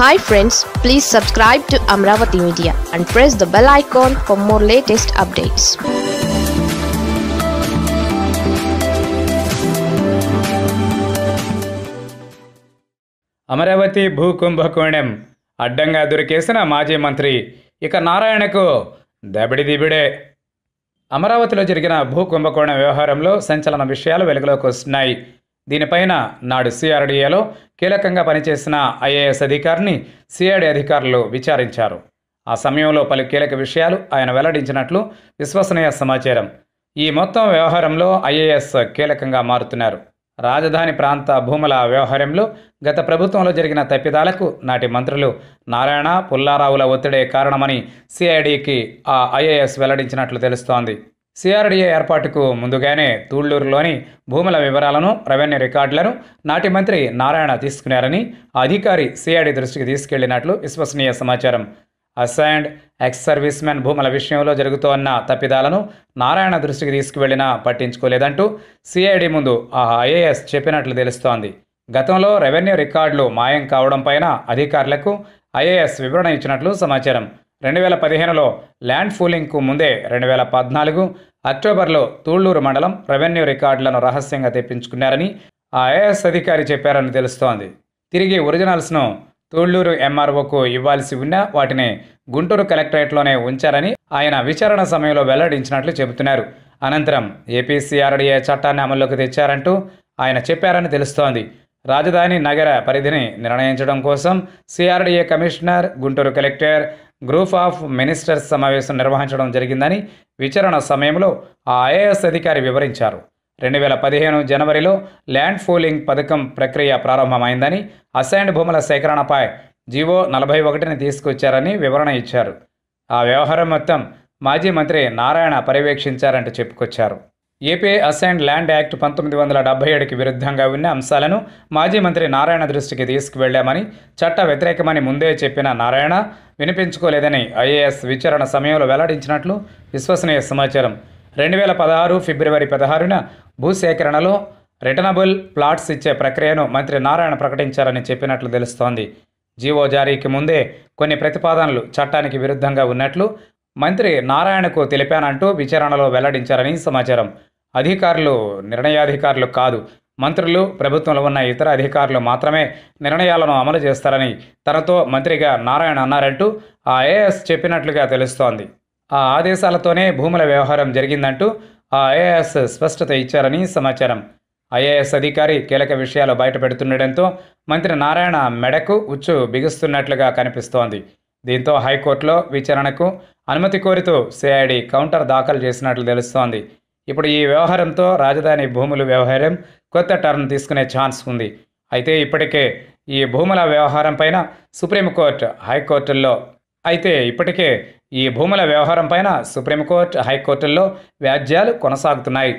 hi friends please subscribe to Amaravati media and press the bell icon for more latest updates Amaravati భూ కుంభకోణం అడ్డంగా దొరికేసిన మాజీ మంత్రి ఇక నారాయణకు దబిడి దిబిడే అమరావతిలో జరిగిన భూ కుంభకోణం వ్యవహారంలో సంచలన విషయాలు వెలుగులోకి వస్తున్నాయి దీనిపైన నాడు సిఆర్డీఏలో కీలకంగా పనిచేసిన ఐఏఎస్ అధికారిని సిఐడి అధికారులు విచారించారు ఆ సమయంలో పలు కీలక విషయాలు ఆయన వెల్లడించినట్లు విశ్వసనీయ సమాచారం ఈ మొత్తం వ్యవహారంలో ఐఏఎస్ కీలకంగా మారుతున్నారు రాజధాని ప్రాంత భూముల వ్యవహారంలో గత ప్రభుత్వంలో జరిగిన తప్పిదాలకు నాటి మంత్రులు నారాయణ పుల్లారావుల ఒత్తిడే కారణమని సిఐడికి ఆ ఐఏఎస్ వెల్లడించినట్లు తెలుస్తోంది సిఆర్డీఏ ఏర్పాటుకు ముందుగానే తూళ్లూరులోని భూముల వివరాలను రెవెన్యూ రికార్డులను నాటి మంత్రి నారాయణ తీసుకున్నారని అధికారి సిఆర్డీ దృష్టికి తీసుకెళ్లినట్లు విశ్వసనీయ సమాచారం అసైన్డ్ ఎక్స్ సర్వీస్ మెన్ భూముల విషయంలో జరుగుతోన్న తప్పిదాలను నారాయణ దృష్టికి తీసుకువెళ్లినా పట్టించుకోలేదంటూ సిఐడి ముందు ఆ ఐఏఎస్ చెప్పినట్లు తెలుస్తోంది గతంలో రెవెన్యూ రికార్డులు మాయం కావడం పైన అధికారులకు ఐఏఎస్ వివరణ ఇచ్చినట్లు సమాచారం రెండు వేల పదిహేనులో ల్యాండ్ ఫూలింగ్కు ముందే రెండు వేల పద్నాలుగు అక్టోబర్లో తూళ్లూరు మండలం రెవెన్యూ రికార్డులను రహస్యంగా తెప్పించుకున్నారని ఆ ఐఏఎస్ అధికారి చెప్పారని తెలుస్తోంది తిరిగి ఒరిజినల్స్ను తూళ్లూరు ఎంఆర్ఓకు ఇవ్వాల్సి ఉన్నా వాటిని గుంటూరు కలెక్టరేట్లోనే ఉంచారని ఆయన విచారణ సమయంలో వెల్లడించినట్లు చెబుతున్నారు అనంతరం ఏపీసీఆర్డీఏ చట్టాన్ని అమల్లోకి తెచ్చారంటూ ఆయన చెప్పారని తెలుస్తోంది రాజధాని నగర పరిధిని నిర్ణయించడం కోసం CRDA commissioner Guntur collector group of ministers సమావేశం నిర్వహించడం జరిగిందని విచారణ సమయంలో ఆ ఐఏఎస్ అధికారి వివరించారు రెండు వేల పదిహేను జనవరిలో ల్యాండ్ ఫూలింగ్ పథకం ప్రక్రియ ప్రారంభమైందని అసైన్డ్ భూముల సేకరణపై జీవో నలభై ఒకటిని తీసుకొచ్చారని వివరణ ఇచ్చారు ఆ వ్యవహారం మొత్తం మాజీ మంత్రి నారాయణ పర్యవేక్షించారంటూ చెప్పుకొచ్చారు ఏపీ అసైన్డ్ ల్యాండ్ యాక్ట్ పంతొమ్మిది వందల డెబ్బై ఏడుకి విరుద్ధంగా ఉన్న అంశాలను మాజీ మంత్రి నారాయణ దృష్టికి తీసుకువెళ్లామని చట్ట వ్యతిరేకమని ముందే చెప్పిన నారాయణ వినిపించుకోలేదని ఐఏఎస్ విచారణ సమయంలో వెల్లడించినట్లు విశ్వసనీయ సమాచారం రెండు వేల పదహారు ఫిబ్రవరి పదహారున భూసేకరణలో రిటర్నబుల్ ప్లాట్స్ ఇచ్చే ప్రక్రియను మంత్రి నారాయణ ప్రకటించారని చెప్పినట్లు తెలుస్తోంది జీవో జారీకి ముందే కొన్ని ప్రతిపాదనలు చట్టానికి విరుద్ధంగా ఉన్నట్లు మంత్రి నారాయణకు తెలిపానంటూ విచారణలో వెల్లడించారని సమాచారం అధికారులు నిర్ణయాధికారులు కాదు మంత్రులు ప్రభుత్వంలో ఉన్న ఇతర అధికారులు మాత్రమే నిర్ణయాలను అమలు చేస్తారని తనతో మంత్రిగా నారాయణ అన్నారంటూ ఆ ఏఎస్ చెప్పినట్లుగా తెలుస్తోంది ఆ ఆదేశాలతోనే భూముల వ్యవహారం జరిగిందంటూ ఆ ఏఎస్ స్పష్టత ఇచ్చారని సమాచారం ఐఏఎస్ అధికారి కీలక విషయాలు బయటపెడుతుండటంతో మంత్రి నారాయణ మెడకు ఉచ్చు బిగుస్తున్నట్లుగా కనిపిస్తోంది దీంతో హైకోర్టులో విచారణకు అనుమతి కోరుతూ సిఐడి కౌంటర్ దాఖలు చేసినట్లు తెలుస్తోంది ఇప్పుడు ఈ వ్యవహారంతో రాజధాని భూముల వ్యవహారం కొత్త టర్న్ తీసుకునే ఛాన్స్ ఉంది అయితే ఇప్పటికే ఈ భూముల వ్యవహారం పైన సుప్రీంకోర్టు హైకోర్టుల్లో అయితే ఇప్పటికే ఈ భూముల వ్యవహారం పైన సుప్రీంకోర్టు హైకోర్టుల్లో వ్యాజ్యాలు కొనసాగుతున్నాయి